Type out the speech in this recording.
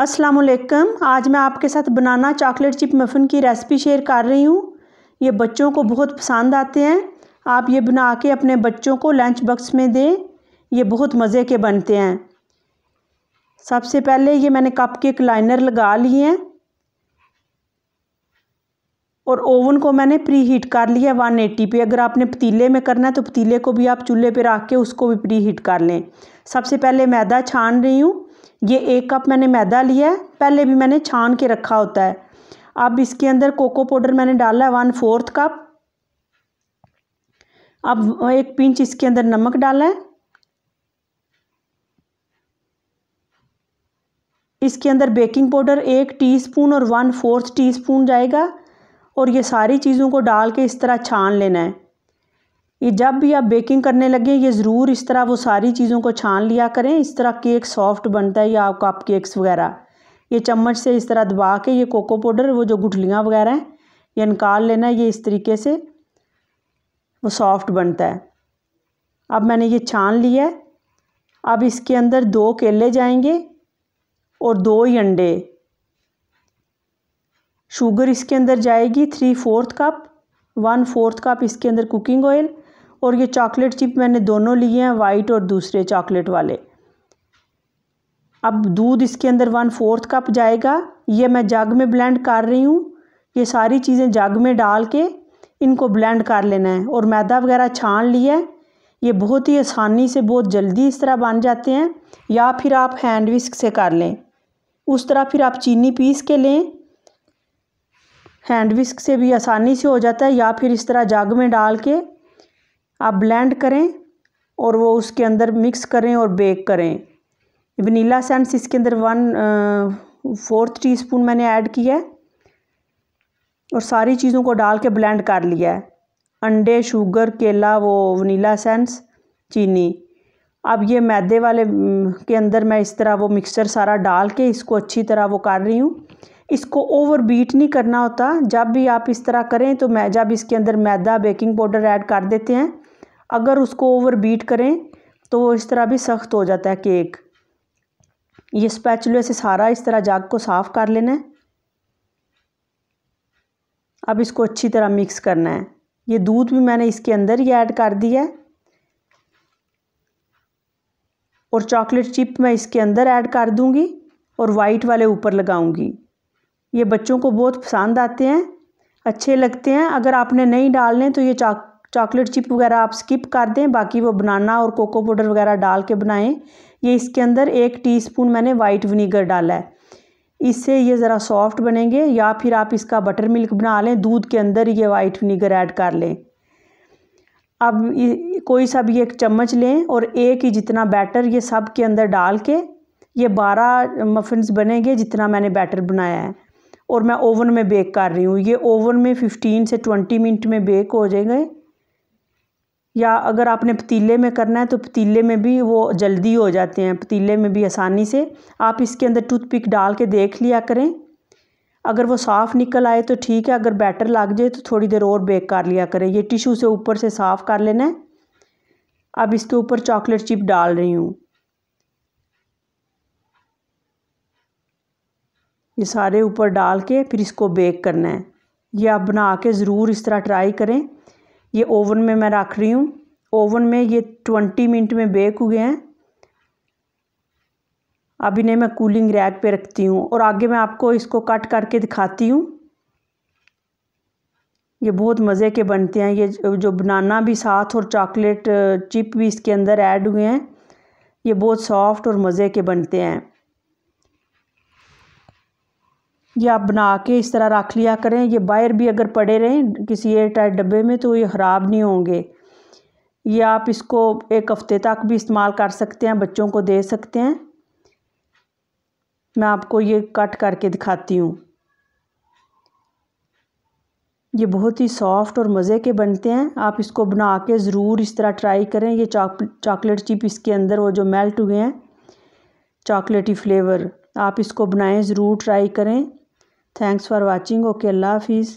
अस्सलाम वालेकुम आज मैं आपके साथ बनाना चॉकलेट चिप मफ़िन की रेसिपी शेयर कर रही हूँ ये बच्चों को बहुत पसंद आते हैं आप ये बना के अपने बच्चों को लंच बॉक्स में दें ये बहुत मज़े के बनते हैं सबसे पहले ये मैंने कप के लाइनर लगा लिए हैं और ओवन को मैंने प्री हीट कर लिया है वन एट्टी पे अगर आपने पतीले में करना है तो पतीले को भी आप चूल्हे पे रख के उसको भी प्री हीट कर लें सबसे पहले मैदा छान रही हूँ ये एक कप मैंने मैदा लिया है पहले भी मैंने छान के रखा होता है अब इसके अंदर कोको पाउडर मैंने डाला है वन फोर्थ कप अब एक पिंच इसके अंदर नमक डाला है इसके अंदर बेकिंग पाउडर एक टीस्पून और वन फोर्थ टीस्पून जाएगा और ये सारी चीज़ों को डाल के इस तरह छान लेना है ये जब भी आप बेकिंग करने लगे ये ज़रूर इस तरह वो सारी चीज़ों को छान लिया करें इस तरह केक सॉफ्ट बनता है या आप कप केक्स वगैरह ये चम्मच से इस तरह दबा के ये कोको पाउडर वो जो गुठलियाँ वगैरह हैं ये निकाल लेना ये इस तरीके से वो सॉफ्ट बनता है अब मैंने ये छान लिया है अब इसके अंदर दो केले जाएंगे और दो ही अंडे शुगर इसके अंदर जाएगी three fourth cup one fourth cup इसके अंदर कुकिंग ऑयल और ये चॉकलेट चिप मैंने दोनों लिए हैं वाइट और दूसरे चॉकलेट वाले अब दूध इसके अंदर वन फोर्थ कप जाएगा ये मैं जग में ब्लेंड कर रही हूँ ये सारी चीज़ें जग में डाल के इनको ब्लेंड कर लेना है और मैदा वगैरह छान लिया है ये बहुत ही आसानी से बहुत जल्दी इस तरह बन जाते हैं या फिर आप हैंड विस्क से कर लें उस तरह फिर आप चीनी पीस के लें हैंड विस्क से भी आसानी से हो जाता है या फिर इस तरह जाग में डाल के आप ब्लेंड करें और वो उसके अंदर मिक्स करें और बेक करें वनीला सेंस इसके अंदर वन फोर्थ टी स्पून मैंने ऐड किया है और सारी चीज़ों को डाल के ब्लेंड कर लिया है अंडे शुगर केला वो वनीला सेंस चीनी अब ये मैदे वाले के अंदर मैं इस तरह वो मिक्सचर सारा डाल के इसको अच्छी तरह वो कर रही हूँ इसको ओवर बीट नहीं करना होता जब भी आप इस तरह करें तो मैं जब इसके अंदर मैदा बेकिंग पाउडर ऐड कर देते हैं अगर उसको ओवर बीट करें तो वो इस तरह भी सख्त हो जाता है केक ये स्पैचुले से सारा इस तरह जाग को साफ़ कर लेना है अब इसको अच्छी तरह मिक्स करना है ये दूध भी मैंने इसके अंदर ही ऐड कर दिया है और चॉकलेट चिप मैं इसके अंदर ऐड कर दूंगी और वाइट वाले ऊपर लगाऊंगी ये बच्चों को बहुत पसंद आते हैं अच्छे लगते हैं अगर आपने नहीं डालने तो ये चाक चॉकलेट चिप वगैरह आप स्किप कर दें बाकी वो बनाना और कोको पाउडर वगैरह डाल के बनाएं ये इसके अंदर एक टीस्पून मैंने वाइट विनीगर डाला है इससे ये ज़रा सॉफ्ट बनेंगे या फिर आप इसका बटर मिल्क बना लें दूध के अंदर ये वाइट विनीगर ऐड कर लें अब कोई सा भी एक चम्मच लें और एक ही जितना बैटर ये सब के अंदर डाल के ये बारह मफिनस बनेंगे जितना मैंने बैटर बनाया है और मैं ओवन में बेक कर रही हूँ ये ओवन में फ़िफ्टीन से ट्वेंटी मिनट में बेक हो जाएंगे या अगर आपने पतीले में करना है तो पतीले में भी वो जल्दी हो जाते हैं पतीले में भी आसानी से आप इसके अंदर टूथपिक डाल के देख लिया करें अगर वो साफ़ निकल आए तो ठीक है अगर बैटर लग जाए तो थोड़ी देर और बेक कर लिया करें ये टिशू से ऊपर से साफ़ कर लेना है अब इसके ऊपर चॉकलेट चिप डाल रही हूँ ये सारे ऊपर डाल के फिर इसको बेक करना है ये आप बना के ज़रूर इस तरह ट्राई करें ये ओवन में मैं रख रही हूँ ओवन में ये ट्वेंटी मिनट में बेक हुए हैं अब इन्हें मैं कूलिंग रैक पे रखती हूँ और आगे मैं आपको इसको कट करके दिखाती हूँ ये बहुत मज़े के बनते हैं ये जो बनाना भी साथ और चॉकलेट चिप भी इसके अंदर ऐड हुए हैं ये बहुत सॉफ्ट और मज़े के बनते हैं ये आप बना के इस तरह रख लिया करें ये बाहर भी अगर पड़े रहें किसी एयर टाइट डब्बे में तो ये ख़राब नहीं होंगे ये आप इसको एक हफ़्ते तक भी इस्तेमाल कर सकते हैं बच्चों को दे सकते हैं मैं आपको ये कट करके दिखाती हूँ ये बहुत ही सॉफ्ट और मज़े के बनते हैं आप इसको बना के ज़रूर इस तरह ट्राई करें ये चॉक चॉकलेट चिप इसके अंदर वो जो मेल्ट हुए हैं चॉकलेटी फ्लेवर आप इसको बनाएं ज़रूर ट्राई करें थैंक्स फॉर वॉचिंग ओके अल्लाह हाफिज़